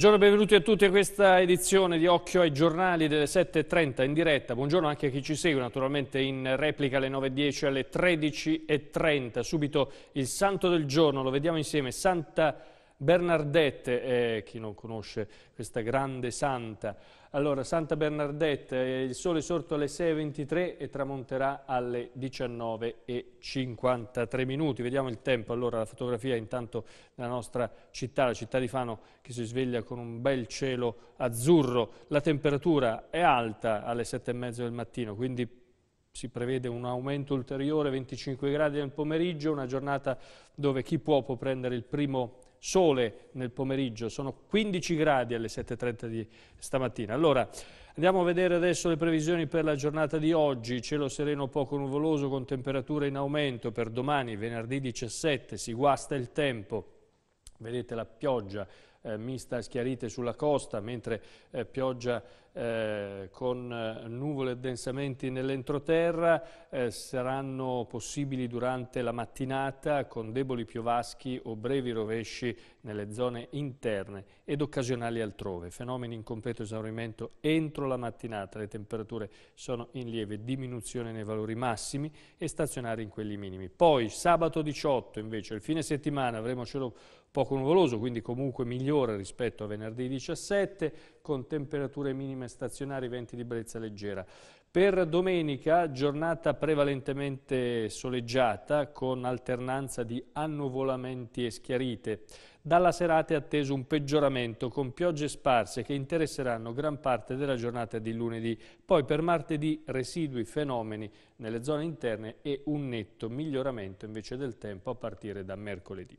Buongiorno e benvenuti a tutti a questa edizione di Occhio ai giornali delle 7.30 in diretta. Buongiorno anche a chi ci segue naturalmente in replica alle 9.10 alle 13.30. Subito il santo del giorno, lo vediamo insieme, Santa Bernardette è, chi non conosce questa grande santa, allora Santa Bernardette, eh, il sole è sorto alle 6.23 e tramonterà alle 19.53 minuti. Vediamo il tempo, allora la fotografia intanto della nostra città, la città di Fano che si sveglia con un bel cielo azzurro. La temperatura è alta alle 7.30 del mattino, quindi si prevede un aumento ulteriore, 25 gradi nel pomeriggio, una giornata dove chi può può prendere il primo sole nel pomeriggio, sono 15 gradi alle 7.30 di stamattina. Allora, andiamo a vedere adesso le previsioni per la giornata di oggi, cielo sereno poco nuvoloso con temperature in aumento per domani, venerdì 17, si guasta il tempo, vedete la pioggia eh, mista a schiarite sulla costa, mentre eh, pioggia eh, con eh, nuvole e densamenti nell'entroterra, eh, saranno possibili durante la mattinata con deboli piovaschi o brevi rovesci nelle zone interne ed occasionali altrove. Fenomeni in completo esaurimento entro la mattinata, le temperature sono in lieve diminuzione nei valori massimi e stazionari in quelli minimi. Poi sabato 18 invece, il fine settimana avremo cielo poco nuvoloso, quindi comunque migliore rispetto a venerdì 17, con temperature minime stazionari, venti di brezza leggera. Per domenica giornata prevalentemente soleggiata con alternanza di annuvolamenti e schiarite. Dalla serata è atteso un peggioramento con piogge sparse che interesseranno gran parte della giornata di lunedì. Poi per martedì residui fenomeni nelle zone interne e un netto miglioramento invece del tempo a partire da mercoledì.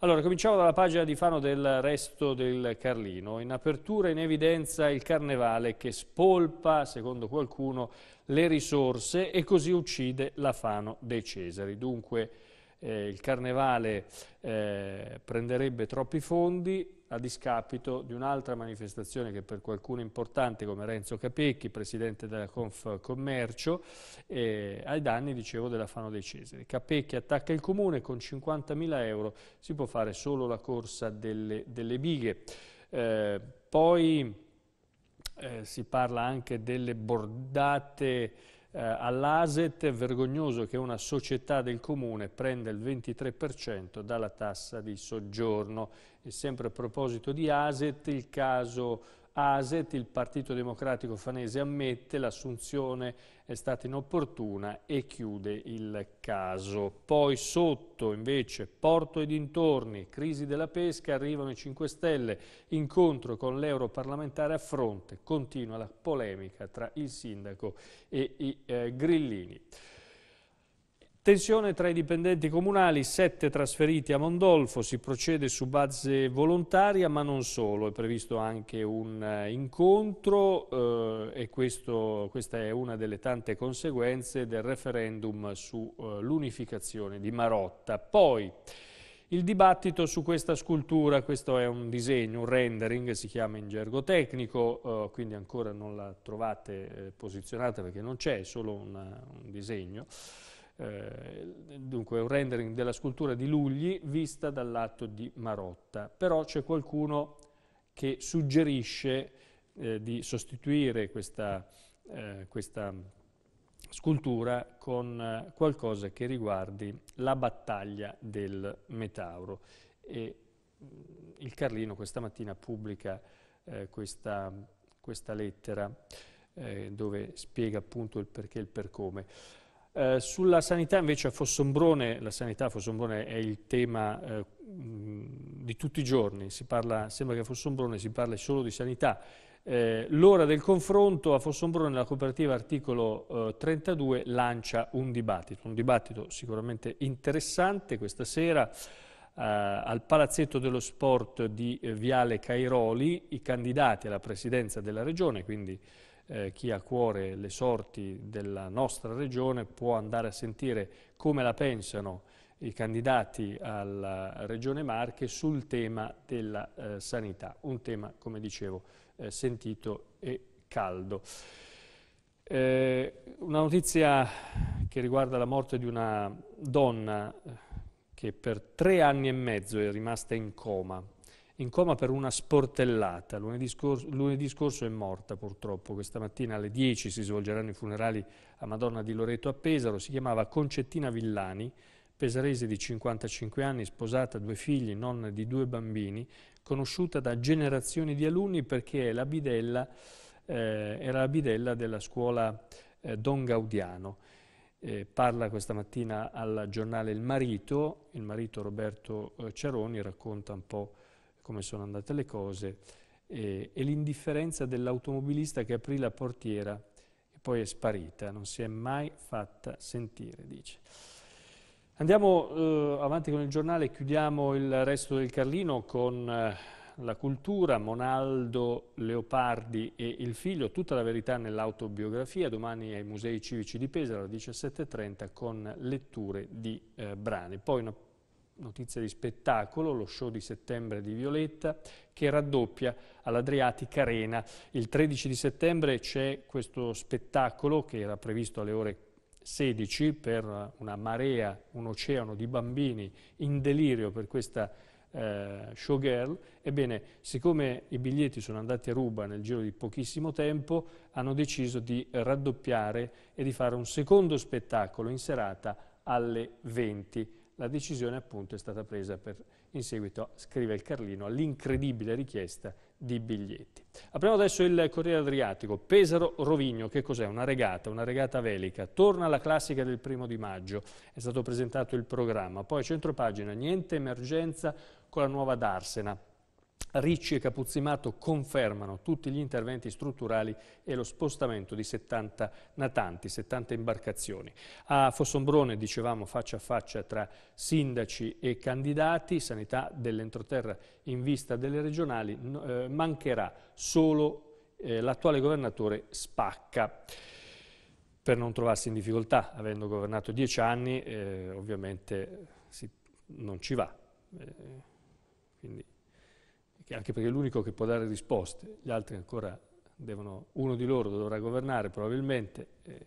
Allora, cominciamo dalla pagina di Fano del resto del Carlino. In apertura in evidenza il carnevale che spolpa, secondo qualcuno, le risorse e così uccide la Fano dei Cesari. Dunque eh, il carnevale eh, prenderebbe troppi fondi a discapito di un'altra manifestazione che per qualcuno è importante come Renzo Capecchi, presidente della Confcommercio, eh, ai danni, dicevo, della Fano dei Cesari. Capecchi attacca il comune, con 50.000 euro si può fare solo la corsa delle, delle bighe. Eh, poi eh, si parla anche delle bordate eh, all'ASET, vergognoso che una società del comune prenda il 23% dalla tassa di soggiorno. E sempre a proposito di ASET, il caso ASET, il Partito Democratico Fanese ammette l'assunzione è stata inopportuna e chiude il caso. Poi sotto invece Porto e dintorni, crisi della pesca, arrivano i 5 Stelle, incontro con l'europarlamentare a fronte, continua la polemica tra il sindaco e i eh, grillini. Tensione tra i dipendenti comunali, sette trasferiti a Mondolfo, si procede su base volontaria ma non solo, è previsto anche un eh, incontro eh, e questo, questa è una delle tante conseguenze del referendum sull'unificazione eh, di Marotta. Poi il dibattito su questa scultura, questo è un disegno, un rendering, si chiama in gergo tecnico, eh, quindi ancora non la trovate eh, posizionata perché non c'è, è solo una, un disegno eh, dunque un rendering della scultura di Lugli vista dal lato di Marotta. Però c'è qualcuno che suggerisce eh, di sostituire questa, eh, questa scultura con eh, qualcosa che riguardi la battaglia del Metauro. E mm, il Carlino questa mattina pubblica eh, questa, questa, lettera eh, dove spiega appunto il perché e il per come. Eh, sulla sanità invece a Fossombrone, la sanità a Fossombrone è il tema eh, di tutti i giorni, parla, sembra che a Fossombrone si parli solo di sanità. Eh, L'ora del confronto a Fossombrone, la cooperativa articolo 32 eh, lancia un dibattito, un dibattito sicuramente interessante questa sera eh, al Palazzetto dello Sport di eh, Viale Cairoli, i candidati alla presidenza della regione, quindi eh, chi ha a cuore le sorti della nostra regione può andare a sentire come la pensano i candidati alla Regione Marche sul tema della eh, sanità, un tema, come dicevo, eh, sentito e caldo. Eh, una notizia che riguarda la morte di una donna che per tre anni e mezzo è rimasta in coma in coma per una sportellata. Lunedì scorso, lunedì scorso, è morta purtroppo, questa mattina alle 10 si svolgeranno i funerali a Madonna di Loreto a Pesaro, si chiamava Concettina Villani, pesarese di 55 anni, sposata, due figli, nonna di due bambini, conosciuta da generazioni di alunni perché la bidella, eh, era la bidella della scuola eh, Don Gaudiano. Eh, parla questa mattina al giornale Il Marito, il marito Roberto eh, Ceroni racconta un po' come sono andate le cose, e, e l'indifferenza dell'automobilista che aprì la portiera e poi è sparita, non si è mai fatta sentire, dice. Andiamo eh, avanti con il giornale, chiudiamo il resto del Carlino con eh, la cultura, Monaldo, Leopardi e il figlio, tutta la verità nell'autobiografia, domani ai Musei Civici di Pesaro alle 17.30 con letture di eh, brani. Poi una Notizia di spettacolo, lo show di settembre di Violetta che raddoppia all'Adriatic Arena. Il 13 di settembre c'è questo spettacolo che era previsto alle ore 16 per una marea, un oceano di bambini in delirio per questa eh, showgirl. Ebbene, siccome i biglietti sono andati a ruba nel giro di pochissimo tempo, hanno deciso di raddoppiare e di fare un secondo spettacolo in serata alle 20 la decisione appunto è stata presa per, in seguito, scrive il Carlino, all'incredibile richiesta di biglietti. Apriamo adesso il Corriere Adriatico. Pesaro-Rovigno, che cos'è? Una regata, una regata velica. Torna alla classica del primo di maggio, è stato presentato il programma. Poi centropagina, niente emergenza con la nuova Darsena. Ricci e Capuzzimato confermano tutti gli interventi strutturali e lo spostamento di 70 natanti, 70 imbarcazioni. A Fossombrone, dicevamo, faccia a faccia tra sindaci e candidati, sanità dell'entroterra in vista delle regionali, eh, mancherà solo eh, l'attuale governatore Spacca per non trovarsi in difficoltà, avendo governato dieci anni, eh, ovviamente si, non ci va. Eh, quindi anche perché è l'unico che può dare risposte, gli altri ancora devono, uno di loro dovrà governare probabilmente. Eh,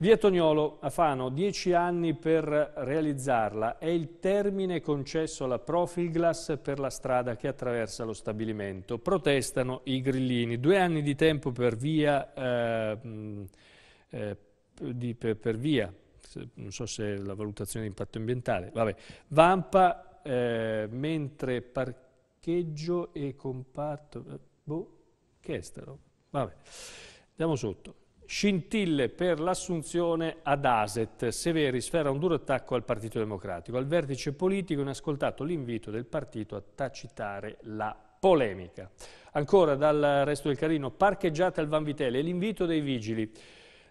Via Tognolo a Fano, dieci anni per realizzarla, è il termine concesso alla Profiglas per la strada che attraversa lo stabilimento. Protestano i grillini, due anni di tempo per via, eh, eh, di, per, per via non so se la valutazione di impatto ambientale, vabbè, Vampa eh, mentre parcheggia parcheggio e compatto. Eh, boh, che è sta roba? Vabbè, andiamo sotto. Scintille per l'assunzione ad Aset. Severi sfera un duro attacco al Partito Democratico. Al vertice politico inascoltato l'invito del partito a tacitare la polemica. Ancora dal resto del Carino, parcheggiate al Vanvitele e l'invito dei vigili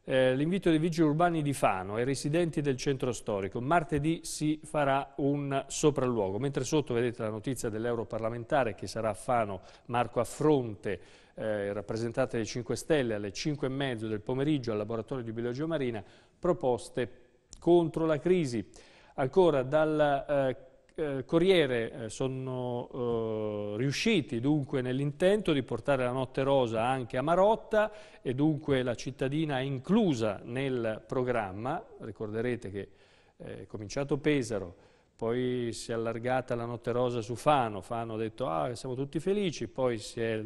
eh, l'invito dei vigili urbani di Fano ai residenti del centro storico. Martedì si farà un sopralluogo, mentre sotto vedete la notizia dell'europarlamentare che sarà a Fano Marco Affronte, eh, rappresentante dei 5 Stelle, alle 5 e mezzo del pomeriggio al laboratorio di biologia marina, proposte contro la crisi. Ancora dal eh, eh, Corriere eh, sono eh, riusciti dunque nell'intento di portare la notte rosa anche a Marotta e dunque la cittadina è inclusa nel programma, ricorderete che eh, è cominciato Pesaro, poi si è allargata la notte rosa su Fano, Fano ha detto ah siamo tutti felici, poi si è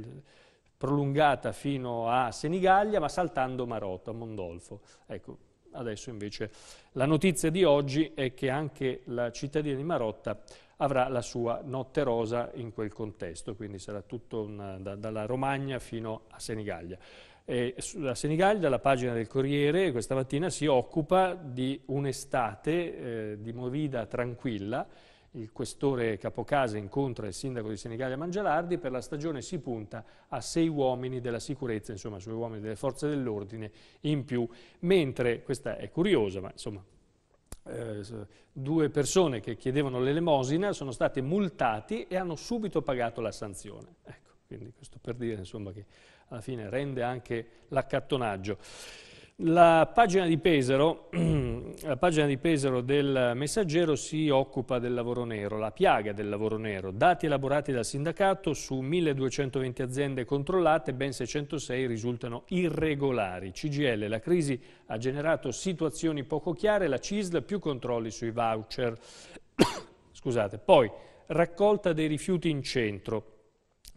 prolungata fino a Senigallia ma saltando Marotta, Mondolfo. Ecco, Adesso invece la notizia di oggi è che anche la cittadina di Marotta avrà la sua notte rosa in quel contesto, quindi sarà tutto una, da, dalla Romagna fino a Senigallia. E sulla Senigallia, la pagina del Corriere, questa mattina si occupa di un'estate eh, di movida tranquilla, il questore Capocase incontra il sindaco di Senigallia Mangialardi, per la stagione si punta a sei uomini della sicurezza, insomma, sei uomini delle forze dell'ordine in più, mentre, questa è curiosa, ma insomma, eh, due persone che chiedevano l'elemosina sono state multati e hanno subito pagato la sanzione. Ecco, quindi questo per dire insomma, che alla fine rende anche l'accattonaggio. La pagina, Pesaro, la pagina di Pesaro, del Messaggero si occupa del lavoro nero, la piaga del lavoro nero. Dati elaborati dal sindacato, su 1220 aziende controllate, ben 606 risultano irregolari. CGL, la crisi ha generato situazioni poco chiare, la CISL più controlli sui voucher. Scusate. Poi, raccolta dei rifiuti in centro,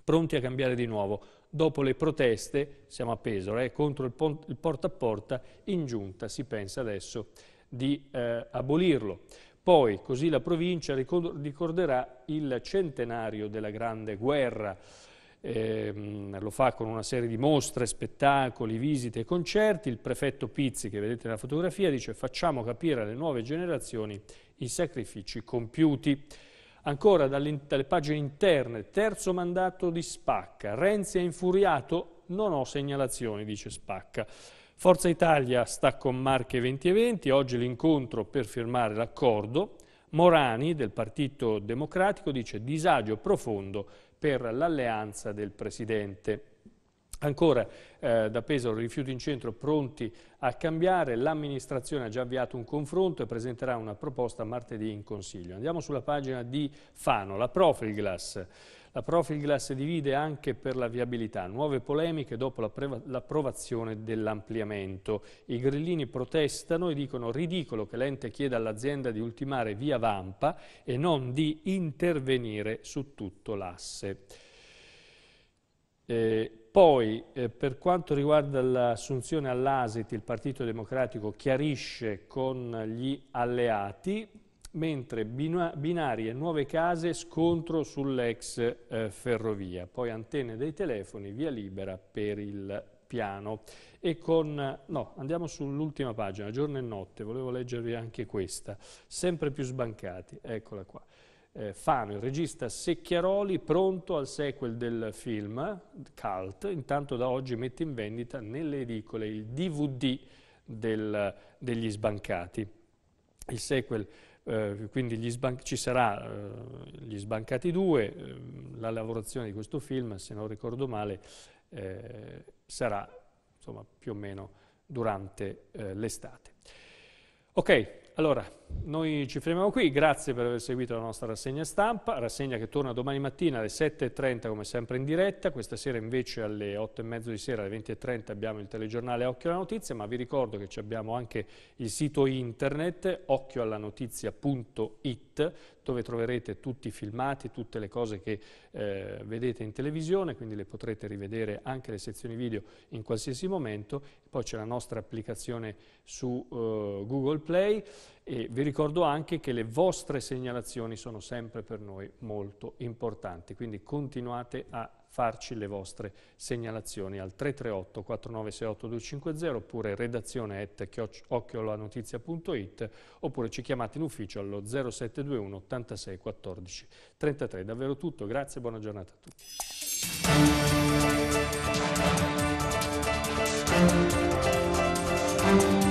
pronti a cambiare di nuovo dopo le proteste, siamo a Pesaro, eh, contro il, il, porta a porta, in giunta si pensa adesso di eh, abolirlo. Poi, così la provincia ricorderà il centenario della Grande Guerra, eh, lo fa con una serie di mostre, spettacoli, visite e concerti. Il prefetto Pizzi, che vedete nella fotografia, dice facciamo capire alle nuove generazioni i sacrifici compiuti. Ancora dalle pagine interne, terzo mandato di Spacca. Renzi è infuriato? Non ho segnalazioni, dice Spacca. Forza Italia sta con Marche 20 20, oggi l'incontro per firmare l'accordo. Morani del Partito Democratico dice disagio profondo per l'alleanza del Presidente. Ancora eh, da Pesaro rifiuti in centro pronti a cambiare, l'amministrazione ha già avviato un confronto e presenterà una proposta martedì in consiglio. Andiamo sulla pagina di Fano, la Profilglass. La Profilglass divide anche per la viabilità, nuove polemiche dopo l'approvazione dell'ampliamento. I grillini protestano e dicono ridicolo che l'ente chieda all'azienda di ultimare via Vampa e non di intervenire su tutto l'asse. Eh, poi, eh, per quanto riguarda l'assunzione all'ASIT, il Partito Democratico chiarisce con gli alleati, mentre binari e nuove case scontro sull'ex eh, ferrovia. Poi antenne dei telefoni, via libera per il piano. E con, no, andiamo sull'ultima pagina, giorno e notte, volevo leggervi anche questa. Sempre più sbancati, eccola qua eh, Fano, il regista Secchiaroli, pronto al sequel del film, Cult, intanto da oggi mette in vendita nelle edicole il DVD del, degli sbancati. Il sequel Uh, quindi ci sarà uh, Gli Sbancati 2, uh, ehm, la lavorazione di questo film, se non ricordo male, eh, sarà insomma, più o meno durante l'estate. Ok, allora noi ci fermiamo qui, grazie per aver seguito la nostra rassegna stampa, rassegna che torna domani mattina alle 7.30 come sempre in diretta, questa sera invece alle 8.30 di sera alle 20.30 abbiamo il telegiornale Occhio alla Notizia, ma vi ricordo che abbiamo anche il sito internet occhioallanotizia.it dove troverete tutti i filmati, tutte le cose che eh, vedete in televisione, quindi le potrete rivedere anche le sezioni video in qualsiasi momento, poi c'è la nostra applicazione su eh, Google Play e vi ricordo anche che le vostre segnalazioni sono sempre per noi molto importanti, quindi continuate a farci le vostre segnalazioni al 338 4968 250 oppure redazione at occhiolanotizia.it oppure ci chiamate in ufficio allo 0721 86 14 33. Davvero tutto, grazie e buona giornata a tutti.